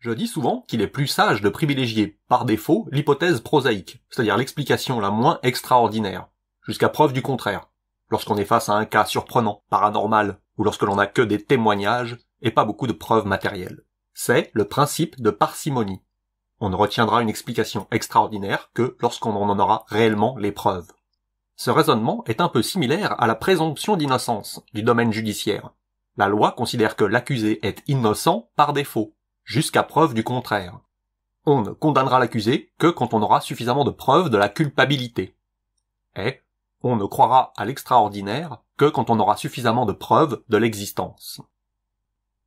Je dis souvent qu'il est plus sage de privilégier par défaut l'hypothèse prosaïque, c'est-à-dire l'explication la moins extraordinaire, jusqu'à preuve du contraire, lorsqu'on est face à un cas surprenant, paranormal, ou lorsque l'on n'a que des témoignages et pas beaucoup de preuves matérielles. C'est le principe de parcimonie. On ne retiendra une explication extraordinaire que lorsqu'on en aura réellement les preuves. Ce raisonnement est un peu similaire à la présomption d'innocence du domaine judiciaire. La loi considère que l'accusé est innocent par défaut, jusqu'à preuve du contraire. On ne condamnera l'accusé que quand on aura suffisamment de preuves de la culpabilité. Et on ne croira à l'extraordinaire que quand on aura suffisamment de preuves de l'existence.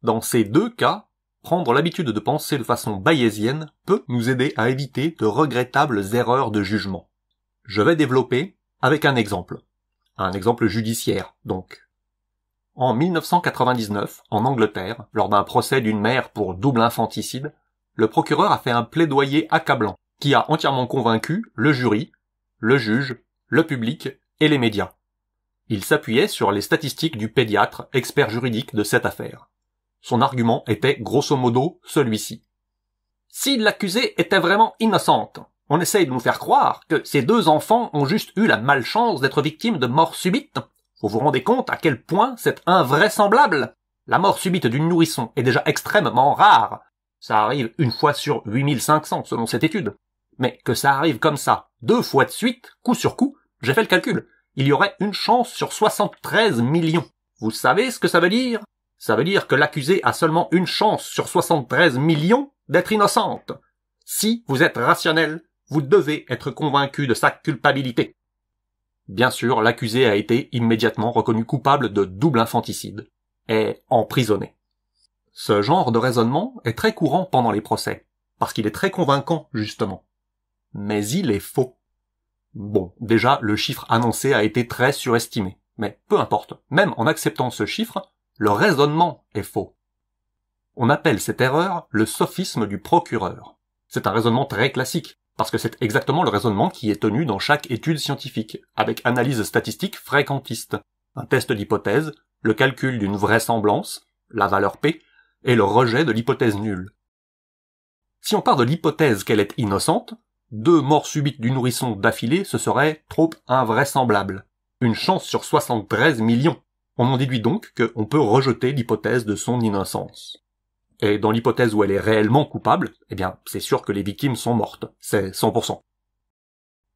Dans ces deux cas, prendre l'habitude de penser de façon bayésienne peut nous aider à éviter de regrettables erreurs de jugement. Je vais développer avec un exemple. Un exemple judiciaire, donc. En 1999, en Angleterre, lors d'un procès d'une mère pour double infanticide, le procureur a fait un plaidoyer accablant qui a entièrement convaincu le jury, le juge, le public et les médias. Il s'appuyait sur les statistiques du pédiatre, expert juridique de cette affaire. Son argument était grosso modo celui-ci. Si l'accusée était vraiment innocente, on essaye de nous faire croire que ces deux enfants ont juste eu la malchance d'être victimes de mort subite vous vous rendez compte à quel point c'est invraisemblable La mort subite d'une nourrisson est déjà extrêmement rare. Ça arrive une fois sur 8500 selon cette étude. Mais que ça arrive comme ça, deux fois de suite, coup sur coup, j'ai fait le calcul. Il y aurait une chance sur 73 millions. Vous savez ce que ça veut dire Ça veut dire que l'accusé a seulement une chance sur 73 millions d'être innocente. Si vous êtes rationnel, vous devez être convaincu de sa culpabilité. Bien sûr, l'accusé a été immédiatement reconnu coupable de double infanticide et emprisonné. Ce genre de raisonnement est très courant pendant les procès, parce qu'il est très convaincant, justement. Mais il est faux. Bon, déjà, le chiffre annoncé a été très surestimé, mais peu importe, même en acceptant ce chiffre, le raisonnement est faux. On appelle cette erreur le sophisme du procureur. C'est un raisonnement très classique, parce que c'est exactement le raisonnement qui est tenu dans chaque étude scientifique, avec analyse statistique fréquentiste, un test d'hypothèse, le calcul d'une vraisemblance, la valeur P, et le rejet de l'hypothèse nulle. Si on part de l'hypothèse qu'elle est innocente, deux morts subites du nourrisson d'affilée, ce serait trop invraisemblable. Une chance sur 73 millions. On en déduit donc qu'on peut rejeter l'hypothèse de son innocence et dans l'hypothèse où elle est réellement coupable, eh bien, c'est sûr que les victimes sont mortes. C'est 100%.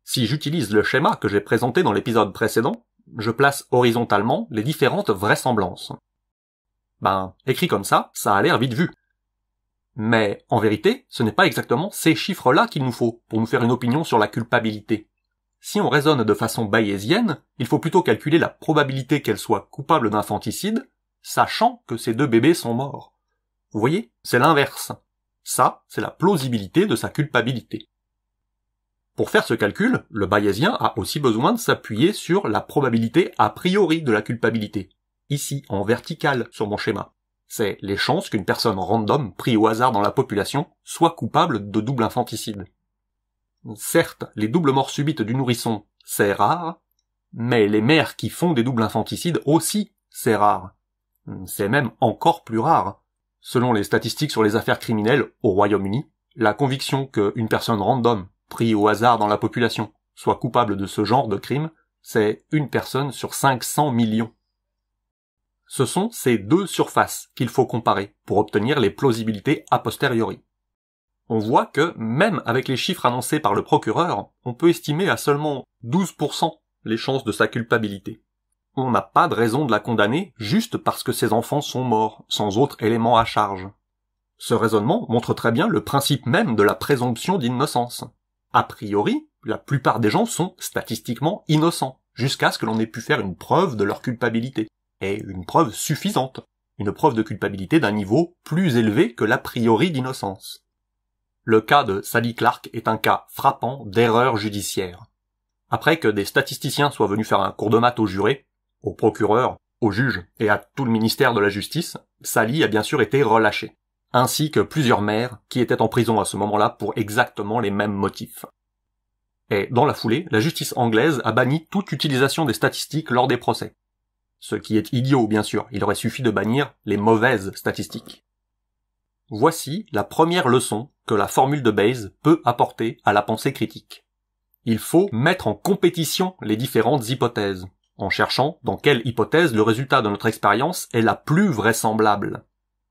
Si j'utilise le schéma que j'ai présenté dans l'épisode précédent, je place horizontalement les différentes vraisemblances. Ben, écrit comme ça, ça a l'air vite vu. Mais, en vérité, ce n'est pas exactement ces chiffres-là qu'il nous faut pour nous faire une opinion sur la culpabilité. Si on raisonne de façon bayésienne, il faut plutôt calculer la probabilité qu'elle soit coupable d'infanticide, sachant que ces deux bébés sont morts. Vous voyez, c'est l'inverse. Ça, c'est la plausibilité de sa culpabilité. Pour faire ce calcul, le bayésien a aussi besoin de s'appuyer sur la probabilité a priori de la culpabilité. Ici, en verticale sur mon schéma. C'est les chances qu'une personne random, prise au hasard dans la population, soit coupable de double infanticide. Certes, les doubles morts subites du nourrisson, c'est rare, mais les mères qui font des doubles infanticides aussi, c'est rare. C'est même encore plus rare. Selon les statistiques sur les affaires criminelles au Royaume-Uni, la conviction qu'une personne random, prise au hasard dans la population, soit coupable de ce genre de crime, c'est une personne sur 500 millions. Ce sont ces deux surfaces qu'il faut comparer pour obtenir les plausibilités a posteriori. On voit que, même avec les chiffres annoncés par le procureur, on peut estimer à seulement 12% les chances de sa culpabilité on n'a pas de raison de la condamner juste parce que ses enfants sont morts, sans autre élément à charge. Ce raisonnement montre très bien le principe même de la présomption d'innocence. A priori, la plupart des gens sont statistiquement innocents, jusqu'à ce que l'on ait pu faire une preuve de leur culpabilité, et une preuve suffisante, une preuve de culpabilité d'un niveau plus élevé que l'a priori d'innocence. Le cas de Sally Clark est un cas frappant d'erreur judiciaire. Après que des statisticiens soient venus faire un cours de maths aux jurés, au procureur, au juge et à tout le ministère de la Justice, Sally a bien sûr été relâchée, ainsi que plusieurs maires qui étaient en prison à ce moment-là pour exactement les mêmes motifs. Et dans la foulée, la justice anglaise a banni toute utilisation des statistiques lors des procès. Ce qui est idiot, bien sûr, il aurait suffi de bannir les mauvaises statistiques. Voici la première leçon que la formule de Bayes peut apporter à la pensée critique. Il faut mettre en compétition les différentes hypothèses, en cherchant dans quelle hypothèse le résultat de notre expérience est la plus vraisemblable.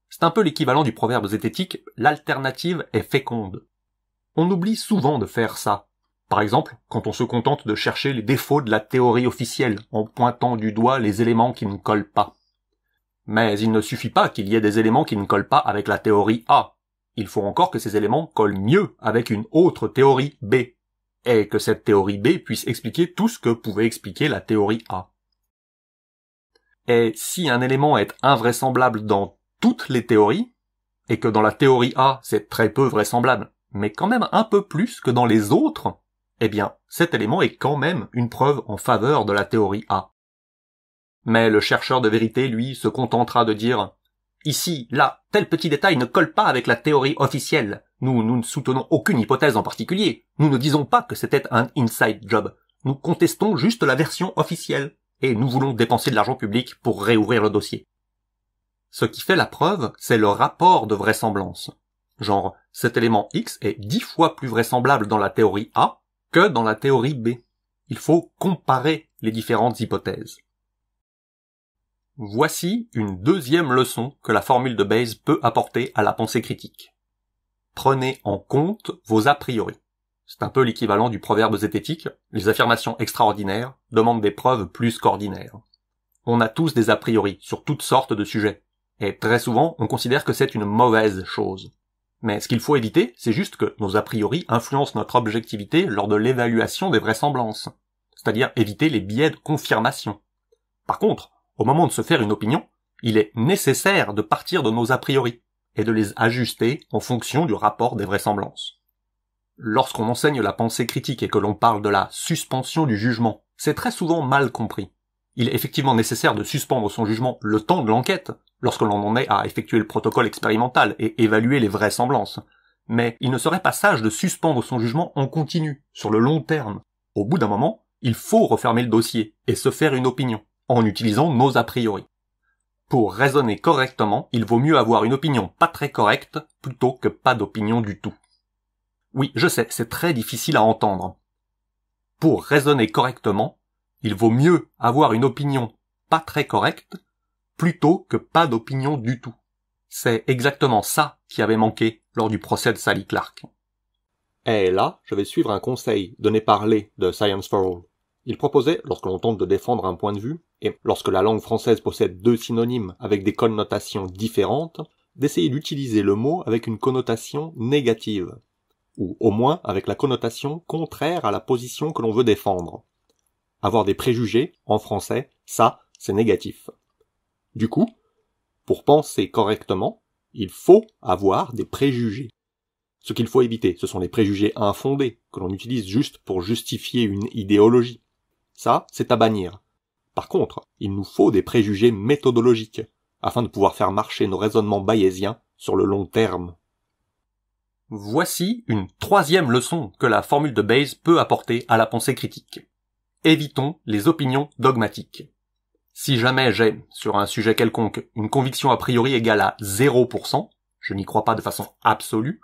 C'est un peu l'équivalent du proverbe zététique l'alternative est féconde. On oublie souvent de faire ça. Par exemple, quand on se contente de chercher les défauts de la théorie officielle en pointant du doigt les éléments qui ne collent pas. Mais il ne suffit pas qu'il y ait des éléments qui ne collent pas avec la théorie A. Il faut encore que ces éléments collent mieux avec une autre théorie B et que cette théorie B puisse expliquer tout ce que pouvait expliquer la théorie A. Et si un élément est invraisemblable dans toutes les théories, et que dans la théorie A c'est très peu vraisemblable, mais quand même un peu plus que dans les autres, eh bien cet élément est quand même une preuve en faveur de la théorie A. Mais le chercheur de vérité, lui, se contentera de dire Ici, là, tel petit détail ne colle pas avec la théorie officielle, nous, nous ne soutenons aucune hypothèse en particulier. Nous ne disons pas que c'était un inside job. Nous contestons juste la version officielle. Et nous voulons dépenser de l'argent public pour réouvrir le dossier. Ce qui fait la preuve, c'est le rapport de vraisemblance. Genre, cet élément X est dix fois plus vraisemblable dans la théorie A que dans la théorie B. Il faut comparer les différentes hypothèses. Voici une deuxième leçon que la formule de Bayes peut apporter à la pensée critique prenez en compte vos a priori. C'est un peu l'équivalent du proverbe zététique. Les affirmations extraordinaires demandent des preuves plus qu'ordinaires. On a tous des a priori sur toutes sortes de sujets. Et très souvent, on considère que c'est une mauvaise chose. Mais ce qu'il faut éviter, c'est juste que nos a priori influencent notre objectivité lors de l'évaluation des vraisemblances. C'est-à-dire éviter les biais de confirmation. Par contre, au moment de se faire une opinion, il est nécessaire de partir de nos a priori et de les ajuster en fonction du rapport des vraisemblances. Lorsqu'on enseigne la pensée critique et que l'on parle de la suspension du jugement, c'est très souvent mal compris. Il est effectivement nécessaire de suspendre son jugement le temps de l'enquête, lorsque l'on en est à effectuer le protocole expérimental et évaluer les vraisemblances. Mais il ne serait pas sage de suspendre son jugement en continu, sur le long terme. Au bout d'un moment, il faut refermer le dossier et se faire une opinion, en utilisant nos a priori. Pour raisonner correctement, il vaut mieux avoir une opinion pas très correcte plutôt que pas d'opinion du tout. Oui, je sais, c'est très difficile à entendre. Pour raisonner correctement, il vaut mieux avoir une opinion pas très correcte plutôt que pas d'opinion du tout. C'est exactement ça qui avait manqué lors du procès de Sally Clark. Et là, je vais suivre un conseil donné par Lé de Science for All. Il proposait, lorsque l'on tente de défendre un point de vue, et lorsque la langue française possède deux synonymes avec des connotations différentes, d'essayer d'utiliser le mot avec une connotation négative, ou au moins avec la connotation contraire à la position que l'on veut défendre. Avoir des préjugés, en français, ça, c'est négatif. Du coup, pour penser correctement, il faut avoir des préjugés. Ce qu'il faut éviter, ce sont les préjugés infondés, que l'on utilise juste pour justifier une idéologie. Ça, c'est à bannir, par contre, il nous faut des préjugés méthodologiques, afin de pouvoir faire marcher nos raisonnements bayésiens sur le long terme. Voici une troisième leçon que la formule de Bayes peut apporter à la pensée critique. Évitons les opinions dogmatiques. Si jamais j'ai, sur un sujet quelconque, une conviction a priori égale à 0%, je n'y crois pas de façon absolue,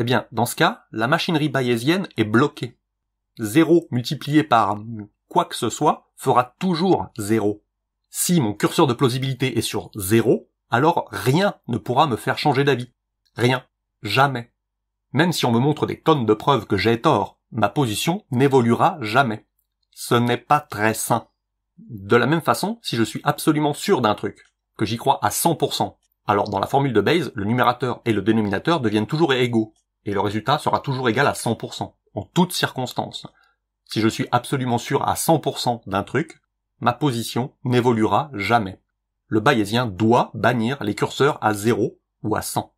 eh bien, dans ce cas, la machinerie bayésienne est bloquée. 0 multiplié par quoi que ce soit fera toujours zéro. Si mon curseur de plausibilité est sur zéro, alors rien ne pourra me faire changer d'avis. Rien. Jamais. Même si on me montre des tonnes de preuves que j'ai tort, ma position n'évoluera jamais. Ce n'est pas très sain. De la même façon, si je suis absolument sûr d'un truc, que j'y crois à 100%, alors dans la formule de Bayes, le numérateur et le dénominateur deviennent toujours égaux, et le résultat sera toujours égal à 100%, en toutes circonstances. Si je suis absolument sûr à 100% d'un truc, ma position n'évoluera jamais. Le bayésien doit bannir les curseurs à 0 ou à 100.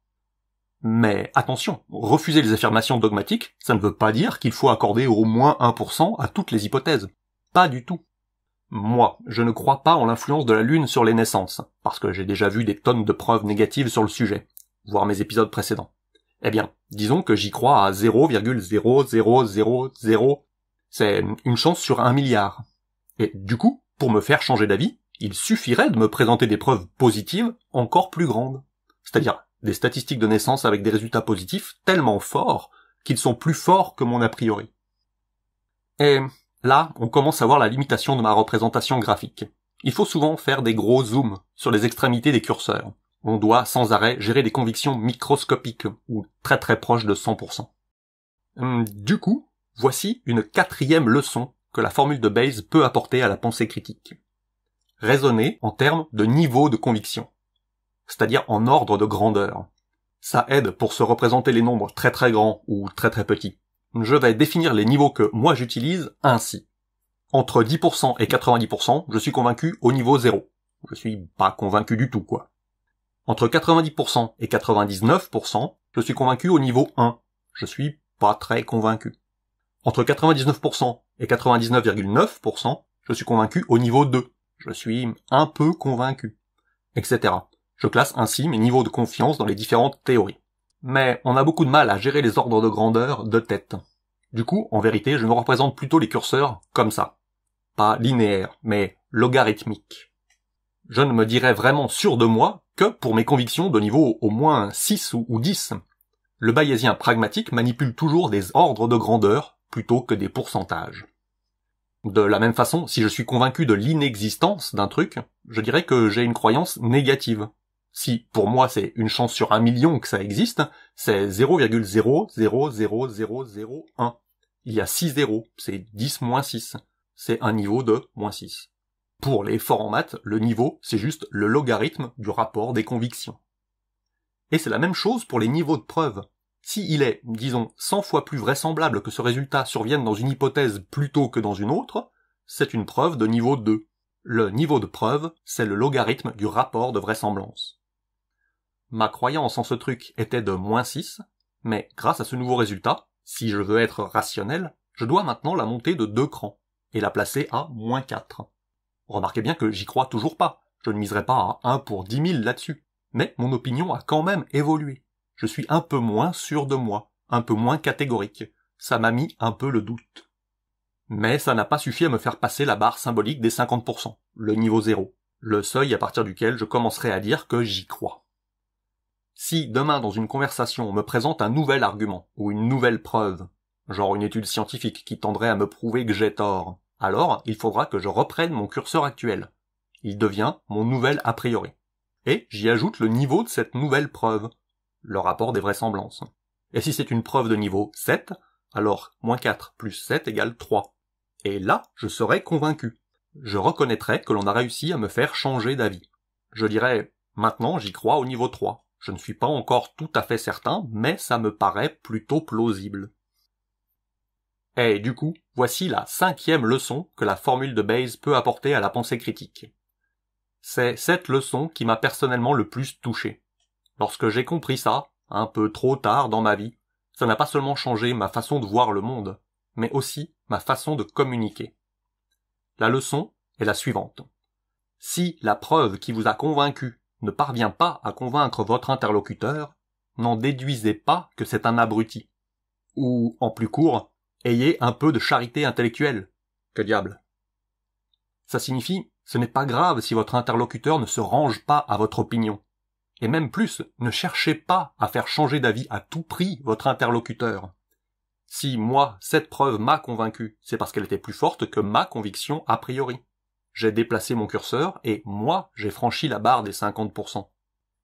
Mais attention, refuser les affirmations dogmatiques, ça ne veut pas dire qu'il faut accorder au moins 1% à toutes les hypothèses. Pas du tout. Moi, je ne crois pas en l'influence de la Lune sur les naissances, parce que j'ai déjà vu des tonnes de preuves négatives sur le sujet, voir mes épisodes précédents. Eh bien, disons que j'y crois à 0,00000 c'est une chance sur un milliard. Et du coup, pour me faire changer d'avis, il suffirait de me présenter des preuves positives encore plus grandes. C'est-à-dire des statistiques de naissance avec des résultats positifs tellement forts qu'ils sont plus forts que mon a priori. Et là, on commence à voir la limitation de ma représentation graphique. Il faut souvent faire des gros zooms sur les extrémités des curseurs. On doit sans arrêt gérer des convictions microscopiques ou très très proches de 100%. Hum, du coup, Voici une quatrième leçon que la formule de Bayes peut apporter à la pensée critique. Raisonner en termes de niveau de conviction, c'est-à-dire en ordre de grandeur. Ça aide pour se représenter les nombres très très grands ou très très petits. Je vais définir les niveaux que moi j'utilise ainsi. Entre 10% et 90%, je suis convaincu au niveau 0. Je suis pas convaincu du tout, quoi. Entre 90% et 99%, je suis convaincu au niveau 1. Je suis pas très convaincu entre 99% et 99,9%, je suis convaincu au niveau 2. Je suis un peu convaincu. Etc. Je classe ainsi mes niveaux de confiance dans les différentes théories. Mais on a beaucoup de mal à gérer les ordres de grandeur de tête. Du coup, en vérité, je me représente plutôt les curseurs comme ça. Pas linéaire, mais logarithmique. Je ne me dirais vraiment sûr de moi que pour mes convictions de niveau au moins 6 ou 10. Le bayésien pragmatique manipule toujours des ordres de grandeur plutôt que des pourcentages. De la même façon, si je suis convaincu de l'inexistence d'un truc, je dirais que j'ai une croyance négative. Si pour moi c'est une chance sur un million que ça existe, c'est 0,000001. Il y a 6 zéros, c'est 10 moins 6. C'est un niveau de moins 6. Pour les forts en le niveau, c'est juste le logarithme du rapport des convictions. Et c'est la même chose pour les niveaux de preuve si il est, disons, 100 fois plus vraisemblable que ce résultat survienne dans une hypothèse plutôt que dans une autre, c'est une preuve de niveau 2. Le niveau de preuve, c'est le logarithme du rapport de vraisemblance. Ma croyance en ce truc était de moins 6, mais grâce à ce nouveau résultat, si je veux être rationnel, je dois maintenant la monter de deux crans, et la placer à moins 4. Remarquez bien que j'y crois toujours pas, je ne miserai pas à 1 pour 10 000 là-dessus, mais mon opinion a quand même évolué je suis un peu moins sûr de moi, un peu moins catégorique. Ça m'a mis un peu le doute. Mais ça n'a pas suffi à me faire passer la barre symbolique des 50%, le niveau zéro, le seuil à partir duquel je commencerai à dire que j'y crois. Si demain dans une conversation on me présente un nouvel argument ou une nouvelle preuve, genre une étude scientifique qui tendrait à me prouver que j'ai tort, alors il faudra que je reprenne mon curseur actuel. Il devient mon nouvel a priori. Et j'y ajoute le niveau de cette nouvelle preuve, le rapport des vraisemblances. Et si c'est une preuve de niveau 7, alors moins 4 plus 7 égale 3. Et là, je serais convaincu. Je reconnaîtrai que l'on a réussi à me faire changer d'avis. Je dirais, maintenant j'y crois au niveau 3. Je ne suis pas encore tout à fait certain, mais ça me paraît plutôt plausible. Et eh, du coup, voici la cinquième leçon que la formule de Bayes peut apporter à la pensée critique. C'est cette leçon qui m'a personnellement le plus touché. Lorsque j'ai compris ça, un peu trop tard dans ma vie, ça n'a pas seulement changé ma façon de voir le monde, mais aussi ma façon de communiquer. La leçon est la suivante. Si la preuve qui vous a convaincu ne parvient pas à convaincre votre interlocuteur, n'en déduisez pas que c'est un abruti. Ou, en plus court, ayez un peu de charité intellectuelle. Que diable. Ça signifie, ce n'est pas grave si votre interlocuteur ne se range pas à votre opinion. Et même plus, ne cherchez pas à faire changer d'avis à tout prix votre interlocuteur. Si moi, cette preuve m'a convaincu, c'est parce qu'elle était plus forte que ma conviction a priori. J'ai déplacé mon curseur et moi, j'ai franchi la barre des 50%.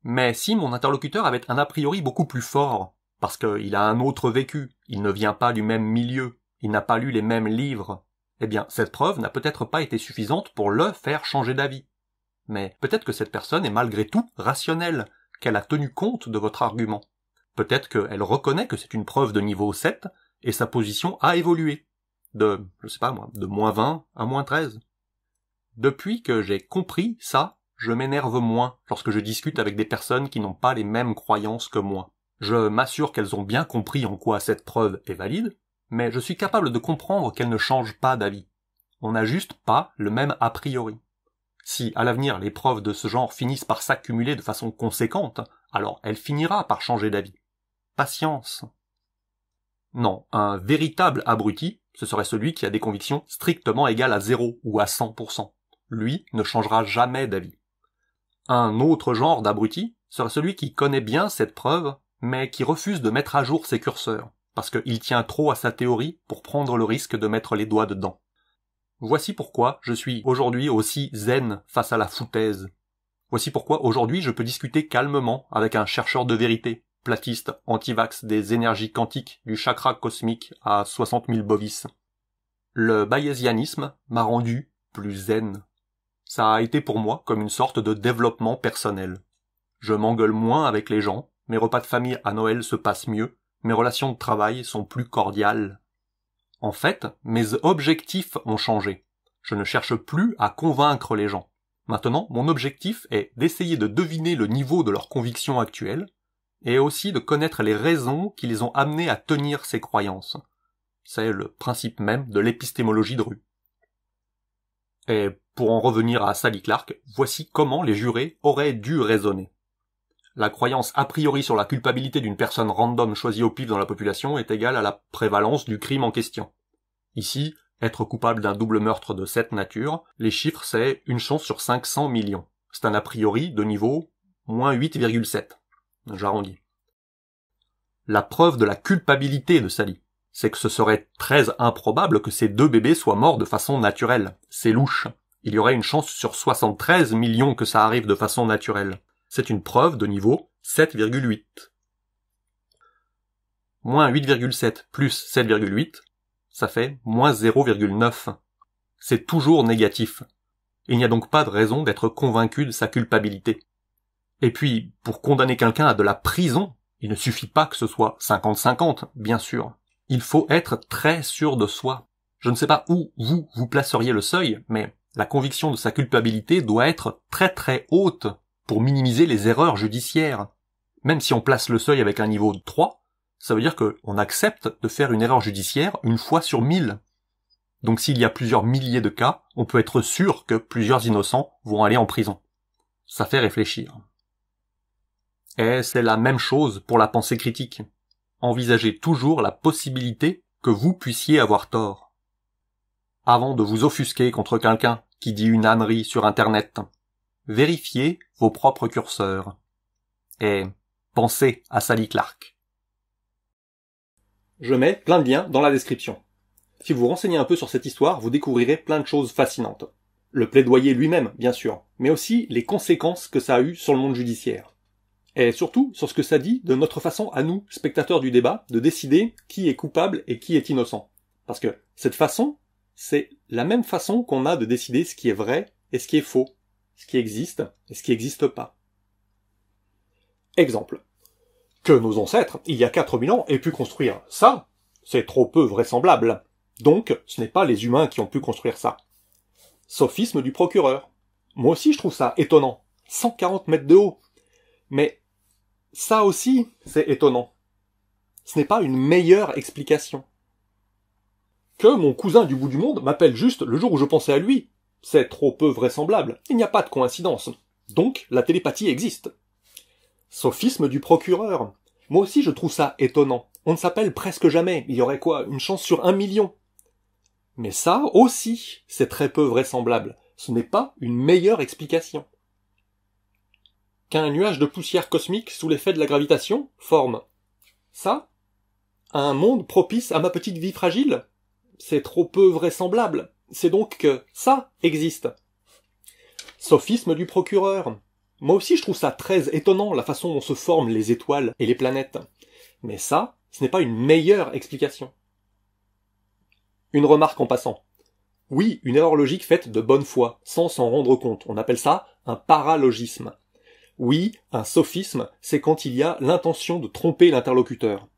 Mais si mon interlocuteur avait un a priori beaucoup plus fort, parce qu'il a un autre vécu, il ne vient pas du même milieu, il n'a pas lu les mêmes livres, eh bien, cette preuve n'a peut-être pas été suffisante pour le faire changer d'avis. Mais peut-être que cette personne est malgré tout rationnelle, qu'elle a tenu compte de votre argument. Peut-être qu'elle reconnaît que c'est une preuve de niveau 7 et sa position a évolué. De, je sais pas moi, de moins 20 à moins 13. Depuis que j'ai compris ça, je m'énerve moins lorsque je discute avec des personnes qui n'ont pas les mêmes croyances que moi. Je m'assure qu'elles ont bien compris en quoi cette preuve est valide, mais je suis capable de comprendre qu'elles ne changent pas d'avis. On n'a juste pas le même a priori. Si, à l'avenir, les preuves de ce genre finissent par s'accumuler de façon conséquente, alors elle finira par changer d'avis. Patience. Non, un véritable abruti, ce serait celui qui a des convictions strictement égales à zéro ou à 100%. Lui ne changera jamais d'avis. Un autre genre d'abruti serait celui qui connaît bien cette preuve, mais qui refuse de mettre à jour ses curseurs, parce qu'il tient trop à sa théorie pour prendre le risque de mettre les doigts dedans. Voici pourquoi je suis aujourd'hui aussi zen face à la foutaise. Voici pourquoi aujourd'hui je peux discuter calmement avec un chercheur de vérité, platiste, anti-vax, des énergies quantiques du chakra cosmique à 60 000 bovis. Le bayésianisme m'a rendu plus zen. Ça a été pour moi comme une sorte de développement personnel. Je m'engueule moins avec les gens, mes repas de famille à Noël se passent mieux, mes relations de travail sont plus cordiales, en fait, mes objectifs ont changé. Je ne cherche plus à convaincre les gens. Maintenant, mon objectif est d'essayer de deviner le niveau de leurs convictions actuelles, et aussi de connaître les raisons qui les ont amenés à tenir ces croyances. C'est le principe même de l'épistémologie de rue. Et pour en revenir à Sally Clark, voici comment les jurés auraient dû raisonner la croyance a priori sur la culpabilité d'une personne random choisie au pif dans la population est égale à la prévalence du crime en question. Ici, être coupable d'un double meurtre de cette nature, les chiffres c'est une chance sur 500 millions. C'est un a priori de niveau moins 8,7. J'arrondis. La preuve de la culpabilité de Sally, c'est que ce serait très improbable que ces deux bébés soient morts de façon naturelle. C'est louche. Il y aurait une chance sur 73 millions que ça arrive de façon naturelle. C'est une preuve de niveau 7,8. Moins 8,7 plus 7,8, ça fait moins 0,9. C'est toujours négatif. Il n'y a donc pas de raison d'être convaincu de sa culpabilité. Et puis, pour condamner quelqu'un à de la prison, il ne suffit pas que ce soit 50-50, bien sûr. Il faut être très sûr de soi. Je ne sais pas où vous vous placeriez le seuil, mais la conviction de sa culpabilité doit être très très haute pour minimiser les erreurs judiciaires. Même si on place le seuil avec un niveau de 3, ça veut dire qu'on accepte de faire une erreur judiciaire une fois sur mille. Donc s'il y a plusieurs milliers de cas, on peut être sûr que plusieurs innocents vont aller en prison. Ça fait réfléchir. Et c'est la même chose pour la pensée critique. Envisagez toujours la possibilité que vous puissiez avoir tort. Avant de vous offusquer contre quelqu'un qui dit une ânerie sur Internet, vérifiez vos propres curseurs et pensez à Sally Clark. Je mets plein de liens dans la description. Si vous renseignez un peu sur cette histoire, vous découvrirez plein de choses fascinantes. Le plaidoyer lui-même, bien sûr, mais aussi les conséquences que ça a eues sur le monde judiciaire. Et surtout sur ce que ça dit de notre façon à nous, spectateurs du débat, de décider qui est coupable et qui est innocent. Parce que cette façon, c'est la même façon qu'on a de décider ce qui est vrai et ce qui est faux ce qui existe et ce qui n'existe pas. Exemple. Que nos ancêtres, il y a 4000 ans, aient pu construire ça, c'est trop peu vraisemblable. Donc, ce n'est pas les humains qui ont pu construire ça. Sophisme du procureur. Moi aussi, je trouve ça étonnant. 140 mètres de haut. Mais ça aussi, c'est étonnant. Ce n'est pas une meilleure explication. Que mon cousin du bout du monde m'appelle juste le jour où je pensais à lui, c'est trop peu vraisemblable, il n'y a pas de coïncidence. Donc, la télépathie existe. Sophisme du procureur. Moi aussi je trouve ça étonnant. On ne s'appelle presque jamais, il y aurait quoi, une chance sur un million. Mais ça aussi, c'est très peu vraisemblable. Ce n'est pas une meilleure explication. Qu'un nuage de poussière cosmique sous l'effet de la gravitation forme. Ça Un monde propice à ma petite vie fragile C'est trop peu vraisemblable c'est donc que ça existe. Sophisme du procureur. Moi aussi je trouve ça très étonnant la façon dont se forment les étoiles et les planètes. Mais ça, ce n'est pas une meilleure explication. Une remarque en passant. Oui, une erreur logique faite de bonne foi, sans s'en rendre compte. On appelle ça un paralogisme. Oui, un sophisme, c'est quand il y a l'intention de tromper l'interlocuteur.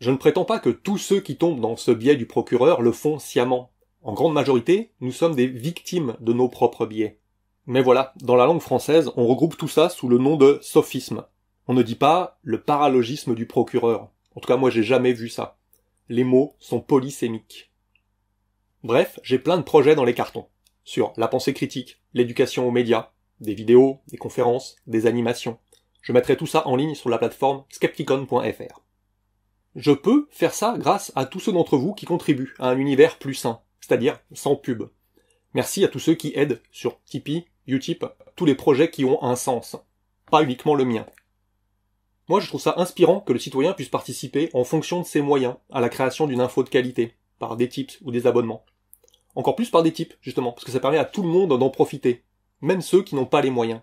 Je ne prétends pas que tous ceux qui tombent dans ce biais du procureur le font sciemment. En grande majorité, nous sommes des victimes de nos propres biais. Mais voilà, dans la langue française, on regroupe tout ça sous le nom de sophisme. On ne dit pas le paralogisme du procureur. En tout cas, moi, j'ai jamais vu ça. Les mots sont polysémiques. Bref, j'ai plein de projets dans les cartons. Sur la pensée critique, l'éducation aux médias, des vidéos, des conférences, des animations. Je mettrai tout ça en ligne sur la plateforme skepticon.fr. Je peux faire ça grâce à tous ceux d'entre vous qui contribuent à un univers plus sain, c'est-à-dire sans pub. Merci à tous ceux qui aident sur Tipeee, Utip, tous les projets qui ont un sens, pas uniquement le mien. Moi, je trouve ça inspirant que le citoyen puisse participer en fonction de ses moyens à la création d'une info de qualité, par des tips ou des abonnements. Encore plus par des tips, justement, parce que ça permet à tout le monde d'en profiter, même ceux qui n'ont pas les moyens.